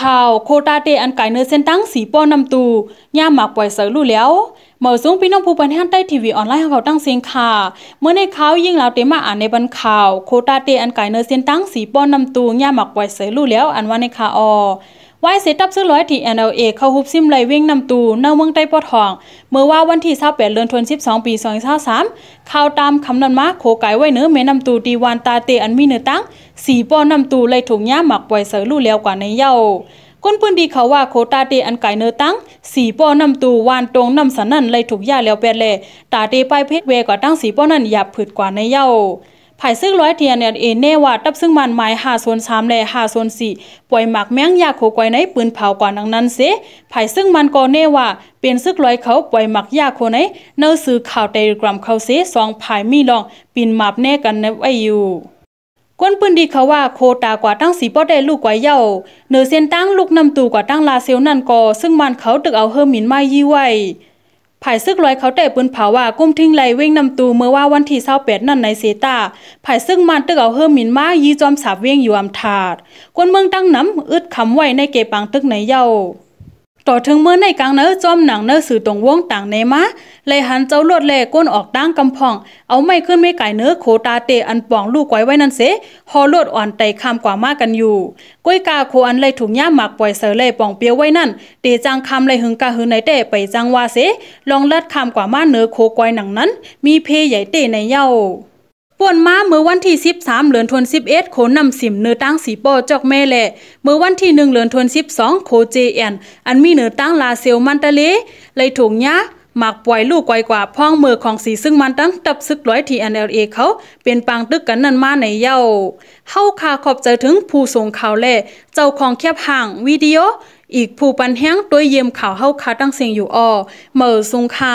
ข่าวโคตาเตอันไก่เนื้อเส้นตั้งสีป้อนนำตูย่าหมากปล่อยเสือลู่แล้วเมื่อสูงพี่น้องผู้บันทันใต้ทีวีออนไลน์ของเขาตั้งเสียงค่ะเมื่อในข่าวยิ่งเราเตมาอ่านในบรรข่าวโคตาเตอันไก่เนื้อเส้นตั้งสีป้อนนำตูย่าหมากปล่อยเสือลู่แล้วอันว่าในข่าววายเสตับซึ่งร้อยที่ NLA เข้าฮุบซิมไหลวิ่งนำตูเน่าเมืองใต้ปอดหทอง เมื่อว่าวันที่28เดือนธันวาคมปี 2023ข่าวตามคำนันมาโคไก่ไว้เนื้อเมนำตูตีวาน ตาเตอันมีเนื้อตั้งสีปอนำตูไหลถุงย่าหมักไว้เสือลู่เลี้วกว่าในเย้าก้นปืนดีเขาว่าโคตาเตอันไก่เนื้อตั้งสีปอนำตูวานตรงนำสันนันไหลถุงย่าเลี้วแปรเลตาเตไปเพชรเวกว่าตั้งสีปอนั่นหยาบผืดกว่าในเย้าภายซึ่งร้อยเทียนเนอเน่ว่าตับซึ่งมันหมายหาโซนสามและหาโซนสี่ป่วยหมักแมงยาโขกไวในปืนเผาก่อนดังนั้นเสภายซึ่งมันก็เน่ว่า เป็นซึกร้อยเขาป่วยหมักยาโคในเนื้อสื่อข่าวเตลกรัมเขาเสสองภายมีลองปินหมับแน่กันในไว้อยู่ก้นปืนดีเขาว่าโคตากว่าตั้งสีป้อได้ลูกกว่าเย่าเนื้อเส้นตั้งลูกนำตูกว่าตั้งลาเซลนั่นกอซึ่งมันเขาตึกเอาเฮอร์มินไม่ยี่ไว้ภายซึกลอยเขาเตะปืนเผาว่ากุ้มทิ้งไหลเว้งนำตูเมื่อว่าวันที่เศร้าเป็ดนั่นในเซตาภายซึ่งมันตึกเอาเฮิมมินมายีจอมสาบเว้งอยู่อำถาด กวนเมืองตั้งน้ำอึดคำไว้ในเกปังตึกไหนเย้าต่อถึงเมื่อในกลางเนื้อจอมหนังเนื้อสื่อตรงวงต่างในมะเลยหันเจ้าลวดแลก้นออกตั้งกำพอง เอาไม่ขึ้นไม่ไก่เนื้อโคตาเตอันปองลูกไว้ไว้นั่นเสฮอลวดอ่อนไตคำกว่ามากกันอยู่ก้อยกาโคอันเลยถุงย่าหมักปล่อยเสือเลยปองเปียวไว้นั่นเตจังคำเลยหึงกาหึงในเตไปจังว่าเสลองลัดคำกว่ามาเนื้อโคกวยหนังนั้นมีเพยใหญ่เตในเย้าป่วนมาเมื่อวันที่ 13 เหลือนทวน11โขนำสิมเนื้อตั้งสีปอจอกแม่แหละเมื่อวันที่ 1 เหลือนทวน12โคเจแอนอันมีเนื้อตั้งลาเซลมันตะเลเลยถุงยะหมากปล่อยลูกไกวกว่าพ้องมือของสีซึ่งมันตั้งตับซึกร้อยทีเอ็นเลเอเขาเป็นปางตึกกันนั่นมาในเย้าเฮาคาขอบใจถึงผู้ส่งข่าวแล่เจ้าของแคบห่างวิดีโอ อีกผู้ปันแห้งตัวเยี่ยมข่าวเฮาคาตั้งเสียงอยู่ออเมื่อสงค่า